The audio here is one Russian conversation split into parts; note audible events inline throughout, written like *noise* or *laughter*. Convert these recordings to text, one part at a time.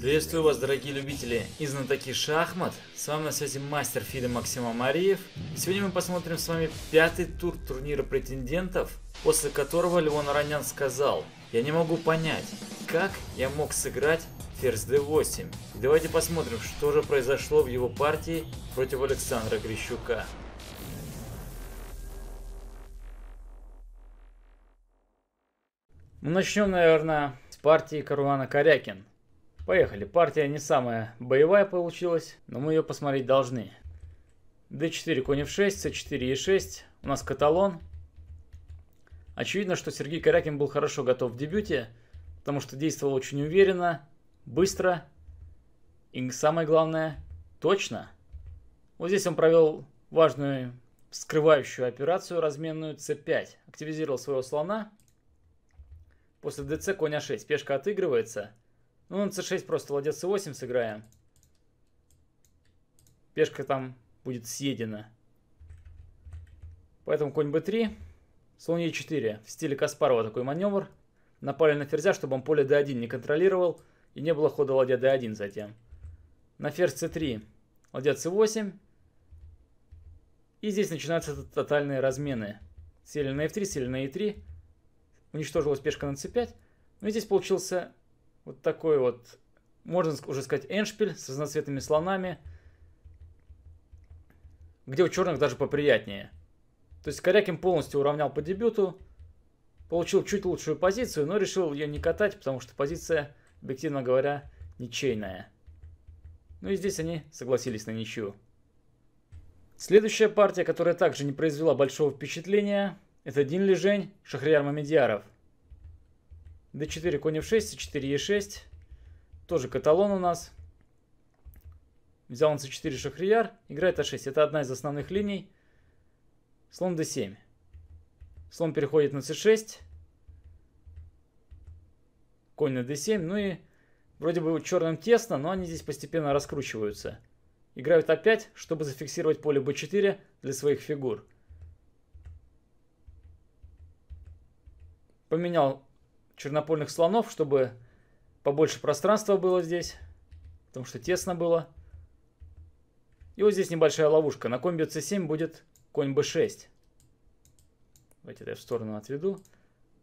Приветствую вас, дорогие любители из Натаки Шахмат. С вами на связи мастер Фида Максима Мариев. сегодня мы посмотрим с вами пятый тур турнира претендентов, после которого Леон Аранян сказал, я не могу понять, как я мог сыграть ферзь d8. И давайте посмотрим, что же произошло в его партии против Александра Грищука. Мы ну, начнем, наверное, с партии Каруана Корякин. Поехали. Партия не самая боевая получилась, но мы ее посмотреть должны. d4, конь f6, c4, e6. У нас каталон. Очевидно, что Сергей Карякин был хорошо готов в дебюте, потому что действовал очень уверенно, быстро и, самое главное, точно. Вот здесь он провел важную скрывающую операцию разменную c5. Активизировал своего слона. После dc конь a6. А Пешка отыгрывается. Ну, на c6 просто ладья c8 сыграем. Пешка там будет съедена. Поэтому конь b3, слон e4. В стиле Каспарова такой маневр. Напали на ферзя, чтобы он поле d1 не контролировал. И не было хода ладья d1 затем. На ферзь c3, ладья c8. И здесь начинаются тотальные размены. Сели на f3, сели на e3. Уничтожилась пешка на c5. Ну и здесь получился вот такой вот, можно уже сказать, эншпиль с разноцветными слонами, где у черных даже поприятнее. То есть Корякин полностью уравнял по дебюту, получил чуть лучшую позицию, но решил ее не катать, потому что позиция, объективно говоря, ничейная. Ну и здесь они согласились на ничью. Следующая партия, которая также не произвела большого впечатления, это Дин Лежень, Шахрияр Мамедьяров d4, конь f6, c4, e6. Тоже каталон у нас. Взял он c4, шахрияр. Играет a6. А Это одна из основных линий. Слон d7. Слон переходит на c6. Конь на d7. Ну и вроде бы черным тесно, но они здесь постепенно раскручиваются. Играют опять, а чтобы зафиксировать поле b4 для своих фигур. Поменял чернопольных слонов, чтобы побольше пространства было здесь, потому что тесно было. И вот здесь небольшая ловушка. На конь c7 будет конь b6. Давайте это я в сторону отведу.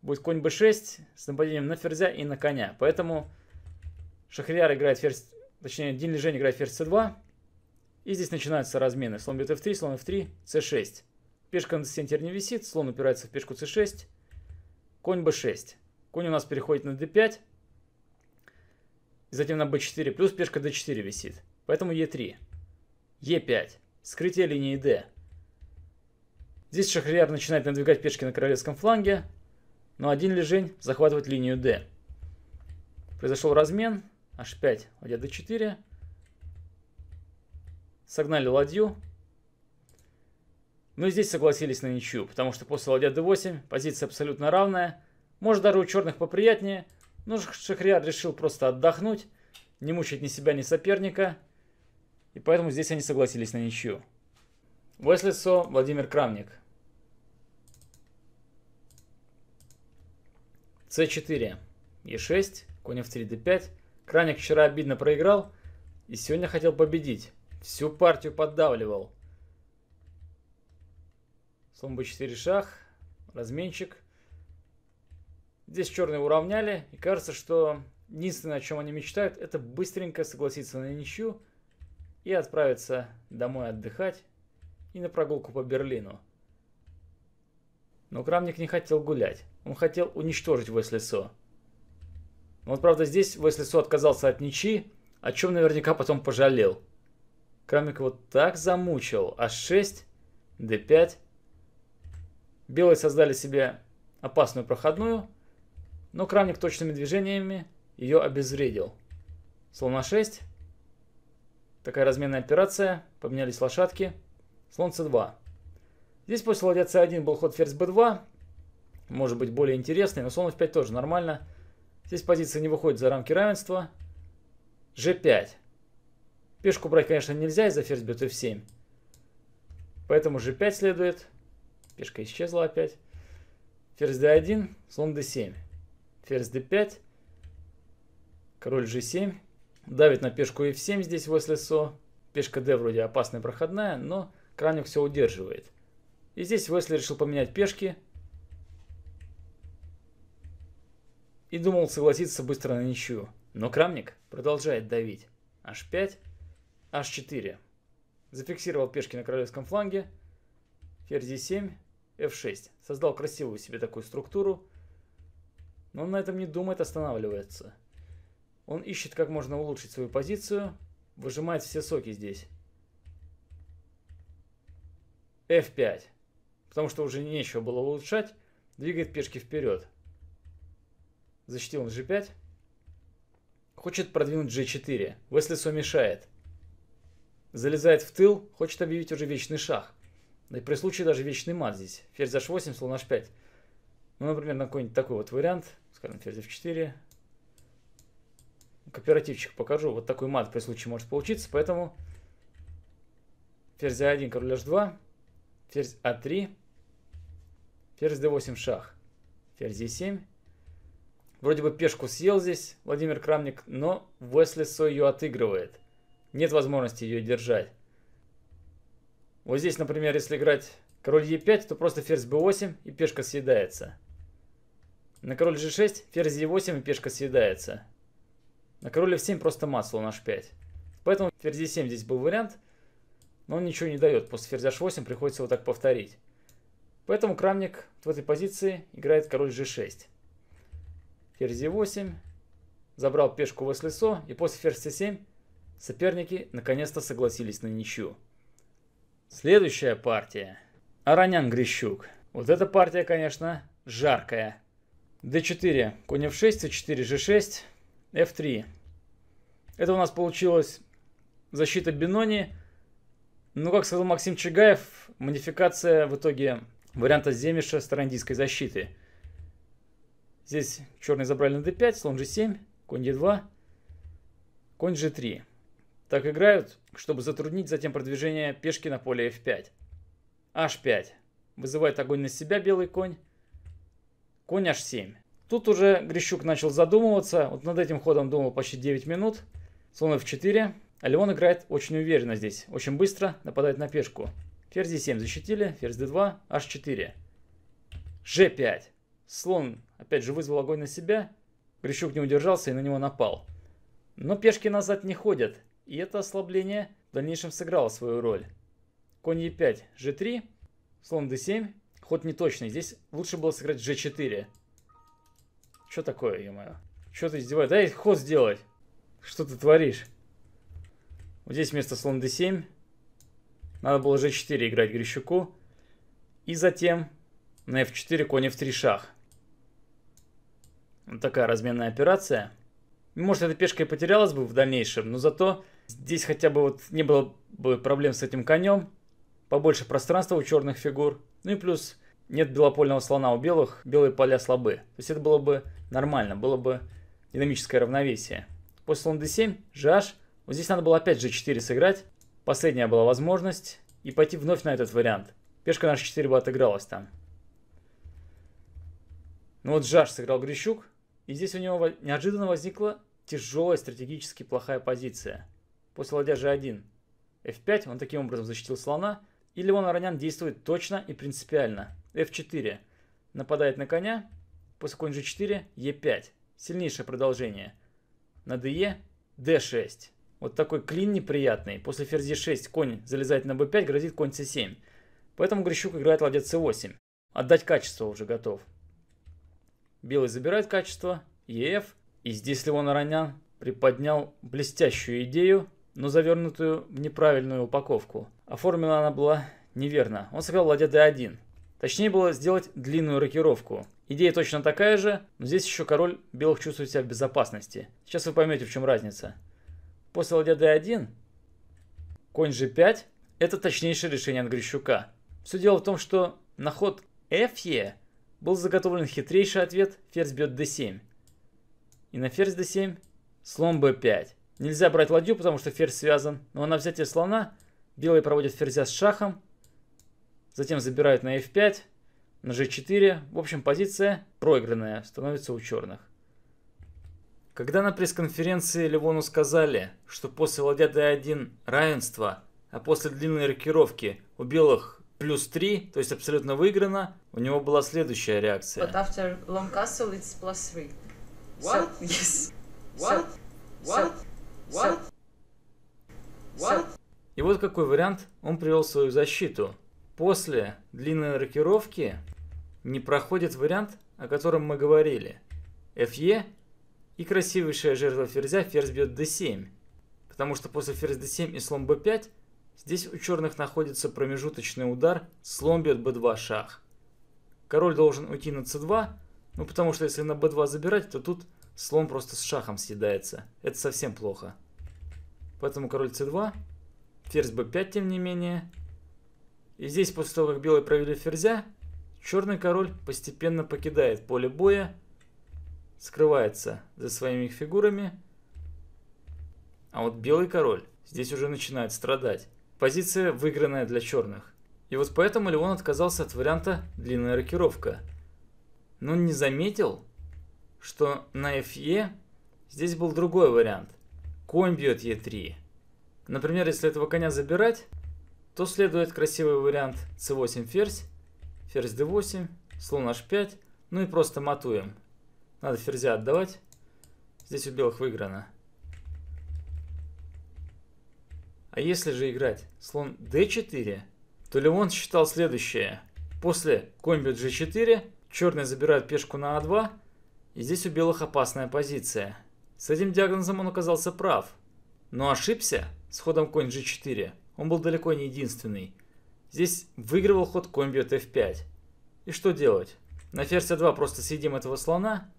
Будет конь b6 с нападением на ферзя и на коня. Поэтому шахрияр играет ферзь... Точнее, Дин Лежень играет ферзь c2. И здесь начинаются размены. Слон бьет f3, слон f3, c6. Пешка на c7 не висит. Слон упирается в пешку c6. Конь b6. Конь у нас переходит на d5. Затем на b4. Плюс пешка d4 висит. Поэтому e3. e5. Скрытие линии d. Здесь Шахрияр начинает надвигать пешки на королевском фланге. Но один лежень захватывает линию d. Произошел размен. h5, ладья d4. Согнали ладью. Но ну здесь согласились на ничью, потому что после ладья d8 позиция абсолютно равная. Может, дары у черных поприятнее, но ну, Шахриар решил просто отдохнуть, не мучить ни себя, ни соперника, и поэтому здесь они согласились на ничью. Уэсли Владимир Крамник. c4, e6, конь f3, d5. Краник вчера обидно проиграл и сегодня хотел победить. Всю партию поддавливал. Слон b4 шах, разменчик. Здесь черные уравняли, и кажется, что единственное, о чем они мечтают, это быстренько согласиться на ничью и отправиться домой отдыхать и на прогулку по Берлину. Но Крамник не хотел гулять, он хотел уничтожить Веслисо. Но вот правда здесь Веслисо отказался от ничьи, о чем наверняка потом пожалел. Крамник вот так замучил, а 6, d5. Белые создали себе опасную проходную – но крамник точными движениями ее обезвредил. Слон А6. Такая разменная операция. Поменялись лошадки. Слон С2. Здесь после ладья С1 был ход ферзь Б2. Может быть более интересный, но слон F5 тоже нормально. Здесь позиция не выходит за рамки равенства. G5. Пешку брать, конечно, нельзя из-за ферзь бьет F7. Поэтому G5 следует. Пешка исчезла опять. Ферзь D1, слон D7 ферзь d5, король g7, давит на пешку f7 здесь возле со, пешка d вроде опасная проходная, но Кранюк все удерживает. И здесь Уэсли решил поменять пешки и думал согласиться быстро на ничью. Но Крамник продолжает давить. h5, h4. Зафиксировал пешки на королевском фланге. Ферзь 7 f6. Создал красивую себе такую структуру – но он на этом не думает, останавливается. Он ищет, как можно улучшить свою позицию, выжимает все соки здесь. F5. Потому что уже нечего было улучшать, двигает пешки вперед. Защитил он G5. Хочет продвинуть G4. Веслисо мешает. Залезает в тыл, хочет объявить уже вечный шах. Да и при случае даже вечный мат здесь. Ферзь H8, слон H5. Ну, например, на какой-нибудь такой вот вариант, скажем, ферзь f4. Кооперативчик покажу. Вот такой мат при случае может получиться, поэтому ферзь a1, а король h2, ферзь a3, а ферзь d8 шах, ферзь e7. Вроде бы пешку съел здесь Владимир Крамник, но Весли Со ее отыгрывает. Нет возможности ее держать. Вот здесь, например, если играть король e5, то просто ферзь b8 и пешка съедается. На король g6, ферзь e8 и пешка съедается. На король f7 просто масло на h5. Поэтому ферзь e7 здесь был вариант, но он ничего не дает. После ферзь h8 приходится вот так повторить. Поэтому крамник в этой позиции играет король g6. Ферзь e8, забрал пешку в слесо, и после ферзь c7 соперники наконец-то согласились на ничью. Следующая партия. Аранян Грищук. Вот эта партия, конечно, жаркая d4, конь f6, c4, g6, f3. Это у нас получилась защита Бинони Ну, как сказал Максим Чигаев, модификация в итоге варианта Земиша старандийской защиты. Здесь черные забрали на d5, слон g7, конь d2, конь g3. Так играют, чтобы затруднить затем продвижение пешки на поле f5. h5. Вызывает огонь на себя белый конь конь h7. Тут уже Грищук начал задумываться. Вот над этим ходом думал почти 9 минут. Слон f4. А Леон играет очень уверенно здесь. Очень быстро нападает на пешку. Ферзь d7 защитили. Ферзь d2. h4. g5. Слон опять же вызвал огонь на себя. Грищук не удержался и на него напал. Но пешки назад не ходят. И это ослабление в дальнейшем сыграло свою роль. Конь e5, g3, слон d7, Ход не точный. Здесь лучше было сыграть g4. Что такое, е-мое? Что ты издеваешь? Дай ход сделать. Что ты творишь? Вот здесь вместо слон d7. Надо было g4 играть Грищуку. И затем на f4 конь f3 шах. Вот такая разменная операция. Может, эта пешка и потерялась бы в дальнейшем, но зато здесь хотя бы вот не было бы проблем с этим конем побольше пространства у черных фигур. Ну и плюс нет белопольного слона у белых, белые поля слабы. То есть это было бы нормально, было бы динамическое равновесие. После слон d7, gh. Вот здесь надо было опять g4 сыграть. Последняя была возможность. И пойти вновь на этот вариант. Пешка наша 4 бы отыгралась там. Ну вот Жаш сыграл Грищук. И здесь у него неожиданно возникла тяжелая стратегически плохая позиция. После ладья g1, f5, он таким образом защитил слона. Или он Аронян действует точно и принципиально. f4. Нападает на коня. После конь g4, e5. Сильнейшее продолжение. На de, d6. Вот такой клин неприятный. После ферзи e6 конь залезает на b5, грозит конь c7. Поэтому Грищук играет ладья c8. Отдать качество уже готов. Белый забирает качество, ef. И здесь Леон Аронян приподнял блестящую идею, но завернутую в неправильную упаковку – Оформлена она была неверно. Он сыграл ладья d1. Точнее было сделать длинную рокировку. Идея точно такая же, но здесь еще король белых чувствует себя в безопасности. Сейчас вы поймете, в чем разница. После ладья d1, конь g5 – это точнейшее решение от Грищука. Все дело в том, что на ход fe был заготовлен хитрейший ответ «ферзь бьет d7». И на ферзь d7 – слон b5. Нельзя брать ладью, потому что ферзь связан, но на взятие слона – Белые проводят ферзя с шахом. Затем забирают на f5, на g4. В общем, позиция проигранная, становится у черных. Когда на пресс-конференции Ливону сказали, что после ладья d1 равенство, а после длинной рокировки у белых плюс 3, то есть абсолютно выиграно, у него была следующая реакция. But after long castle it's plus 3. What? So, yes. What? So, вот какой вариант он привел в свою защиту. После длинной рокировки не проходит вариант, о котором мы говорили. Фе e и красивейшая жертва ферзя ферзь бьет d7. Потому что после ферзь d7 и слон b5 здесь у черных находится промежуточный удар, слон бьет b2 шах. Король должен уйти на c2, ну потому что если на b2 забирать, то тут слон просто с шахом съедается. Это совсем плохо. Поэтому король c2 Ферзь b5, тем не менее. И здесь, после того, как белые провели ферзя, черный король постепенно покидает поле боя, скрывается за своими фигурами. А вот белый король здесь уже начинает страдать. Позиция выигранная для черных. И вот поэтому Леон отказался от варианта «длинная рокировка». Но не заметил, что на FE здесь был другой вариант. Конь бьет Е3. Например, если этого коня забирать, то следует красивый вариант c8 ферзь, ферзь d8, слон h5, ну и просто матуем. Надо ферзя отдавать. Здесь у белых выиграно. А если же играть слон d4, то Леон считал следующее. После комби g4 черные забирают пешку на a а 2 и здесь у белых опасная позиция. С этим диагнозом он оказался прав, но ошибся – с ходом конь g4. Он был далеко не единственный. Здесь выигрывал ход конь бьет f5. И что делать? На ферзь a2 а просто съедим этого слона,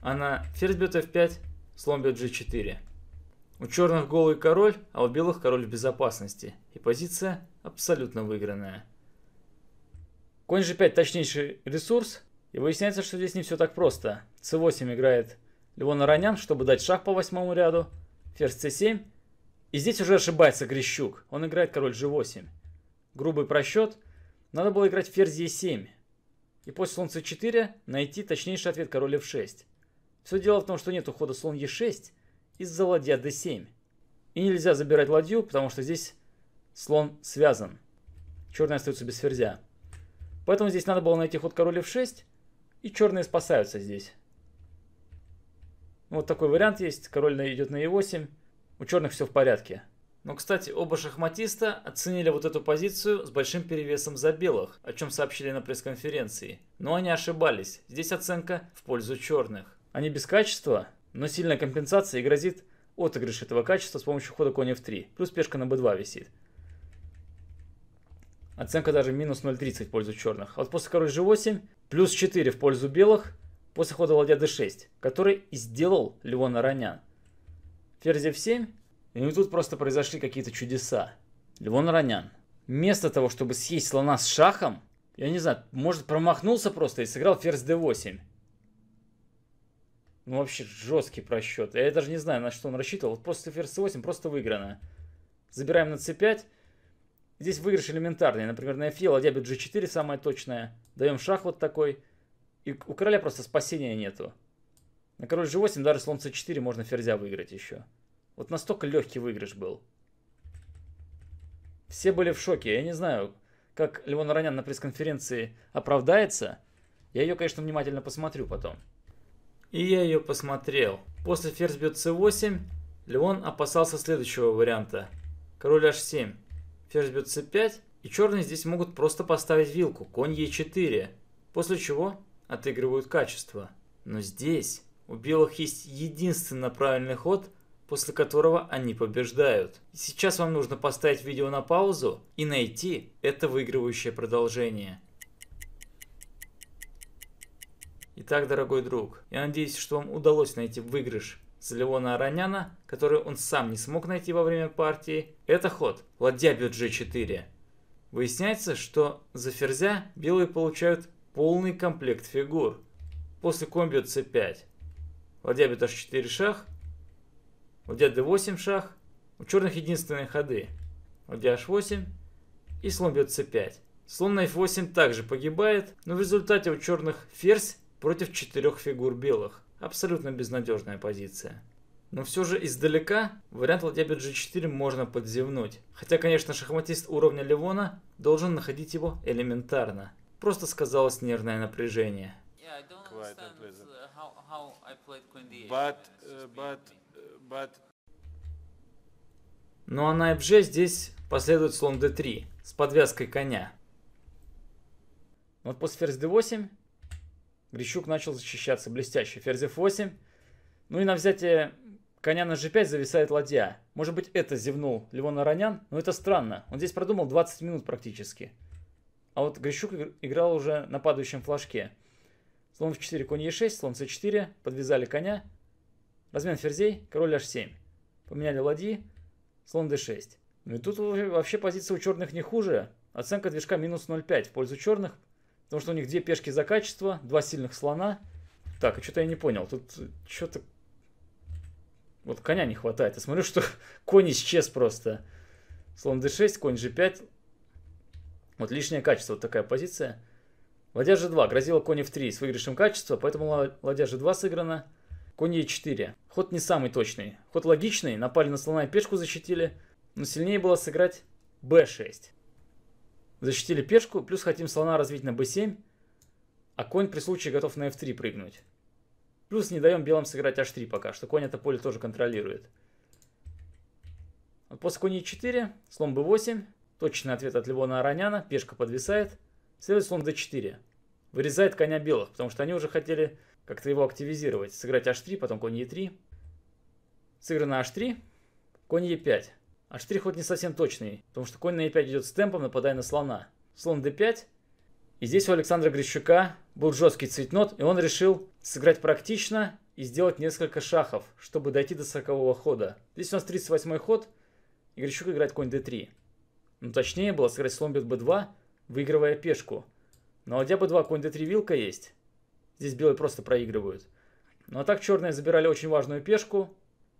а на ферзь бьет f5, слон бьет g4. У черных голый король, а у белых король в безопасности. И позиция абсолютно выигранная. Конь g5 точнейший ресурс, и выясняется, что здесь не все так просто. c8 играет Леона Ронян, чтобы дать шаг по восьмому ряду. Ферзь c7, и здесь уже ошибается Грищук. Он играет король g8. Грубый просчет. Надо было играть ферзь e7. И после слон c4 найти точнейший ответ король f6. Все дело в том, что нет ухода слон e6 из-за ладья d7. И нельзя забирать ладью, потому что здесь слон связан. Черные остаются без ферзя. Поэтому здесь надо было найти ход король f6. И черные спасаются здесь. Вот такой вариант есть. Король идет на e8. У черных все в порядке. Но, кстати, оба шахматиста оценили вот эту позицию с большим перевесом за белых, о чем сообщили на пресс-конференции. Но они ошибались. Здесь оценка в пользу черных. Они без качества, но сильная компенсация и грозит отыгрыш этого качества с помощью хода коня f3. Плюс пешка на b2 висит. Оценка даже минус 0,30 в пользу черных. А вот после король g8, плюс 4 в пользу белых, после хода ладья d6, который и сделал Леона Аронян ферзь f7, и тут просто произошли какие-то чудеса. Левон Ронян. Вместо того, чтобы съесть слона с шахом, я не знаю, может промахнулся просто и сыграл ферзь d8. Ну вообще жесткий просчет. Я даже не знаю, на что он рассчитывал. Вот просто ферзь c8 просто выиграно. Забираем на c5. Здесь выигрыш элементарный. Например, на f ладья бьет g4, самая точная. Даем шах вот такой. И у короля просто спасения нету. На король g8 даже слон c4 можно ферзя выиграть еще. Вот настолько легкий выигрыш был. Все были в шоке. Я не знаю, как Леон Ронян на пресс-конференции оправдается. Я ее, конечно, внимательно посмотрю потом. И я ее посмотрел. После ферзь бьет c8, Леон опасался следующего варианта. Король h7, ферзь бьет c5, и черные здесь могут просто поставить вилку, конь e4, после чего отыгрывают качество. Но здесь у белых есть единственно правильный ход, после которого они побеждают. Сейчас вам нужно поставить видео на паузу и найти это выигрывающее продолжение. Итак, дорогой друг, я надеюсь, что вам удалось найти выигрыш за Леона Араняна, который он сам не смог найти во время партии. Это ход ладья бьет g4. Выясняется, что за ферзя белые получают полный комплект фигур. После конь бьет c5. Ладья бьет h4 шах. Ладья d8 шах. У черных единственные ходы. Ладья h8 и слон бьет c5. Слон на f8 также погибает, но в результате у черных ферзь против четырех фигур белых. Абсолютно безнадежная позиция. Но все же издалека вариант ладья бьет g4 можно подзевнуть. Хотя, конечно, шахматист уровня Ливона должен находить его элементарно. Просто сказалось нервное напряжение. Yeah, how how I played queen d8. But uh, but uh, but. Ну а на FG здесь последует слон d3 с подвязкой коня. Вот после ферзь d8 Грищук начал защищаться блестяще. Ферзь f8. Ну и на взятие коня на g5 зависает ладья. Может быть это зевнул Левон Аронян, но это странно. Он здесь продумал 20 минут практически. А вот Грищук играл уже на падающем флажке. Слон f 4, конь e 6 слон c 4 подвязали коня. Размен ферзей, король H7. Поменяли ладьи, слон D6. Ну и тут вообще позиция у черных не хуже. Оценка движка минус 0,5 в пользу черных, потому что у них две пешки за качество, два сильных слона. Так, а что-то я не понял. Тут что-то... Вот коня не хватает. Я смотрю, что *laughs* конь исчез просто. Слон d6, конь g5. Вот лишнее качество, вот такая позиция. Ладья g2 грозила конь f3 с выигрышем качества, поэтому ладья g2 сыграна, конь e4. Ход не самый точный. Ход логичный, напали на слона и пешку защитили, но сильнее было сыграть b6. Защитили пешку, плюс хотим слона развить на b7, а конь при случае готов на f3 прыгнуть. Плюс не даем белым сыграть h3 пока, что конь это поле тоже контролирует. Вот после коня e4, слон b8, точный ответ от Левона Ароняна, пешка подвисает, следует слон d4 вырезает коня белых, потому что они уже хотели как-то его активизировать. Сыграть h3, потом конь e3. Сыграно h3, конь e5. h3 хоть не совсем точный, потому что конь на e5 идет с темпом, нападая на слона. Слон d5. И здесь у Александра Грищука был жесткий цветнот, и он решил сыграть практично и сделать несколько шахов, чтобы дойти до 40 хода. Здесь у нас 38 ход, и Грищук играет конь d3. Ну, точнее было сыграть слон бьет b2, выигрывая пешку – ну, а Диабло 2 какой d D3-вилка есть. Здесь белые просто проигрывают. Ну, а так черные забирали очень важную пешку.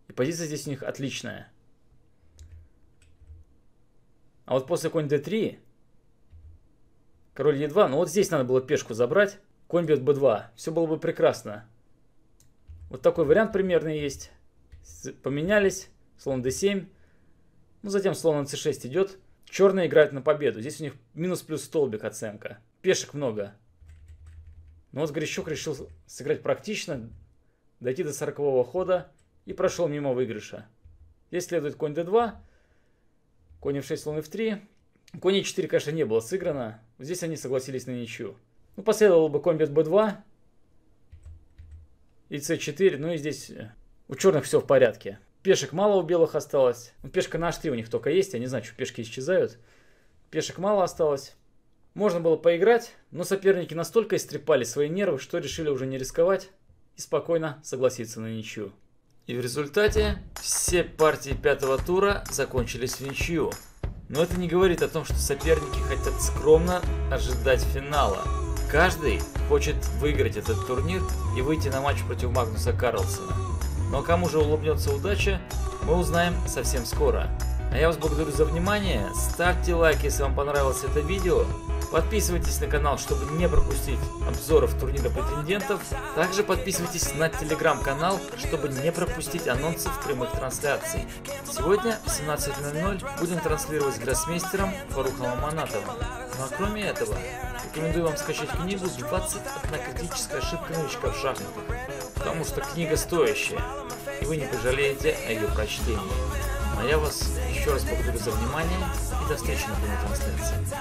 И позиция здесь у них отличная. А вот после конь d3, король e2, ну вот здесь надо было пешку забрать, конь бьет b2, все было бы прекрасно. Вот такой вариант примерно есть. Поменялись, слон d7, ну затем слон c6 идет. Черные играют на победу, здесь у них минус плюс столбик оценка пешек много. Но вот Грищук решил сыграть практично, дойти до сорокового хода и прошел мимо выигрыша. Здесь следует конь d2, конь f6, слон f3. Конь e4, конечно, не было сыграно. Здесь они согласились на ничью. Ну, последовало бы комбит b2 и c4. Ну и здесь э, у черных все в порядке. Пешек мало у белых осталось. Ну, пешка на h3 у них только есть. Я не знаю, что пешки исчезают. Пешек мало осталось. Можно было поиграть, но соперники настолько истрепали свои нервы, что решили уже не рисковать и спокойно согласиться на ничью. И в результате все партии пятого тура закончились в ничью. Но это не говорит о том, что соперники хотят скромно ожидать финала. Каждый хочет выиграть этот турнир и выйти на матч против Магнуса Карлсона. Но кому же улыбнется удача, мы узнаем совсем скоро. А я вас благодарю за внимание, ставьте лайк, если вам понравилось это видео, Подписывайтесь на канал, чтобы не пропустить обзоров турнира претендентов. Также подписывайтесь на телеграм-канал, чтобы не пропустить анонсов прямых трансляций. Сегодня в 17.00 будем транслировать с гроссмейстером Фарухом Аманатовым. Ну а кроме этого, рекомендую вам скачать книгу «21 критическая ошибка новичка в шахматах», потому что книга стоящая, и вы не пожалеете о ее прочтении. А я вас еще раз благодарю за внимание и до встречи на прямой трансляции.